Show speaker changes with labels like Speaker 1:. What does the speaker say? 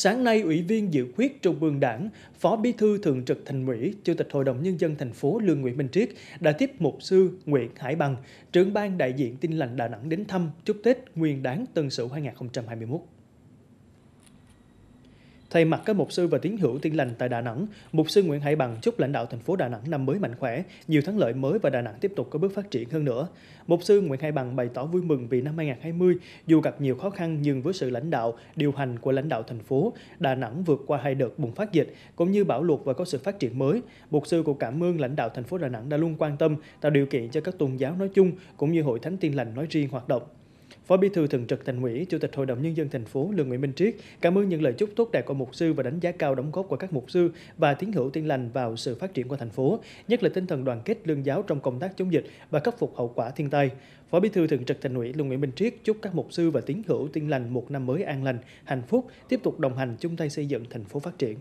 Speaker 1: Sáng nay, Ủy viên Dự khuyết Trung ương Đảng, Phó Bí thư Thường trực Thành ủy, Chủ tịch Hội đồng Nhân dân thành phố Lương Nguyễn Minh Triết đã tiếp Mục sư Nguyễn Hải Bằng, trưởng ban đại diện Tin lành Đà Nẵng đến thăm chúc Tết Nguyên đáng Tân Sửu 2021. Thay mặt các mục sư và tín hữu tin lành tại Đà Nẵng, mục sư Nguyễn Hải Bằng chúc lãnh đạo thành phố Đà Nẵng năm mới mạnh khỏe, nhiều thắng lợi mới và Đà Nẵng tiếp tục có bước phát triển hơn nữa. Mục sư Nguyễn Hải Bằng bày tỏ vui mừng vì năm 2020 dù gặp nhiều khó khăn nhưng với sự lãnh đạo, điều hành của lãnh đạo thành phố, Đà Nẵng vượt qua hai đợt bùng phát dịch cũng như bão lụt và có sự phát triển mới. Mục sư cũng cảm ơn lãnh đạo thành phố Đà Nẵng đã luôn quan tâm, tạo điều kiện cho các tôn giáo nói chung cũng như hội thánh tin lành nói riêng hoạt động. Phó Bí thư Thường trực Thành ủy, Chủ tịch Hội đồng nhân dân thành phố Lương Nguyễn Minh Triết cảm ơn những lời chúc tốt đẹp của mục sư và đánh giá cao đóng góp của các mục sư và tín hữu tiên lành vào sự phát triển của thành phố, nhất là tinh thần đoàn kết lương giáo trong công tác chống dịch và khắc phục hậu quả thiên tai. Phó Bí thư Thường trực Thành ủy Lương Nguyễn Minh Triết chúc các mục sư và tín hữu tiên lành một năm mới an lành, hạnh phúc, tiếp tục đồng hành chung tay xây dựng thành phố phát triển.